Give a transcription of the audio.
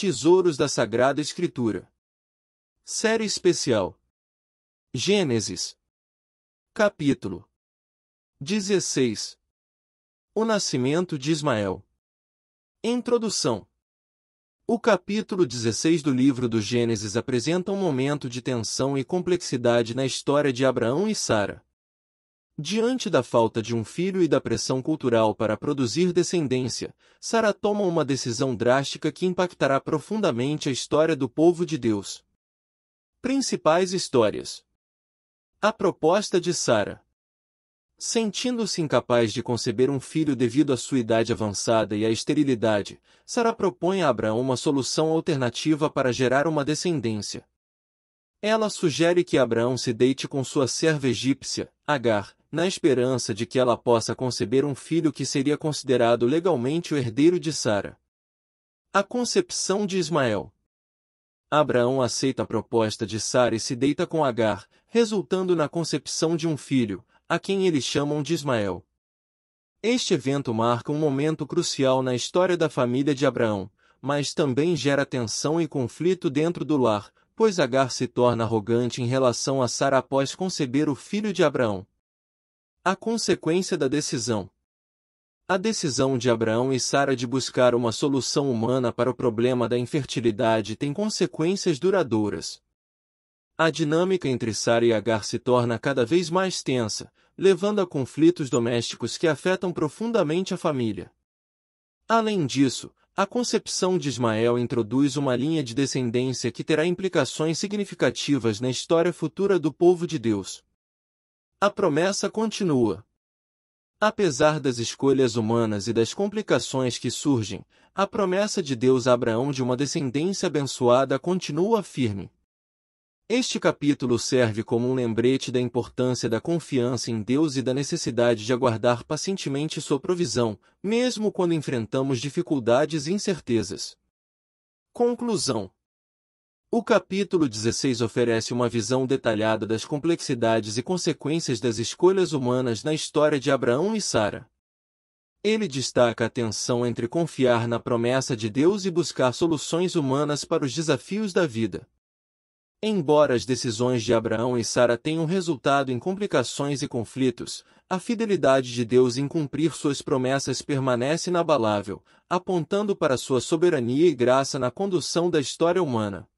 Tesouros da Sagrada Escritura. Série especial. Gênesis. Capítulo 16. O nascimento de Ismael. Introdução. O capítulo 16 do livro do Gênesis apresenta um momento de tensão e complexidade na história de Abraão e Sara. Diante da falta de um filho e da pressão cultural para produzir descendência, Sara toma uma decisão drástica que impactará profundamente a história do povo de Deus. Principais histórias A proposta de Sara Sentindo-se incapaz de conceber um filho devido à sua idade avançada e à esterilidade, Sara propõe a Abraão uma solução alternativa para gerar uma descendência. Ela sugere que Abraão se deite com sua serva egípcia, Agar, na esperança de que ela possa conceber um filho que seria considerado legalmente o herdeiro de Sara. A concepção de Ismael. Abraão aceita a proposta de Sara e se deita com Agar, resultando na concepção de um filho, a quem eles chamam de Ismael. Este evento marca um momento crucial na história da família de Abraão, mas também gera tensão e conflito dentro do lar, pois Agar se torna arrogante em relação a Sara após conceber o filho de Abraão, a consequência da decisão. A decisão de Abraão e Sara de buscar uma solução humana para o problema da infertilidade tem consequências duradouras. A dinâmica entre Sara e Agar se torna cada vez mais tensa, levando a conflitos domésticos que afetam profundamente a família. Além disso, a concepção de Ismael introduz uma linha de descendência que terá implicações significativas na história futura do povo de Deus. A promessa continua. Apesar das escolhas humanas e das complicações que surgem, a promessa de Deus a Abraão de uma descendência abençoada continua firme. Este capítulo serve como um lembrete da importância da confiança em Deus e da necessidade de aguardar pacientemente sua provisão, mesmo quando enfrentamos dificuldades e incertezas. Conclusão o capítulo 16 oferece uma visão detalhada das complexidades e consequências das escolhas humanas na história de Abraão e Sara. Ele destaca a tensão entre confiar na promessa de Deus e buscar soluções humanas para os desafios da vida. Embora as decisões de Abraão e Sara tenham resultado em complicações e conflitos, a fidelidade de Deus em cumprir suas promessas permanece inabalável, apontando para sua soberania e graça na condução da história humana.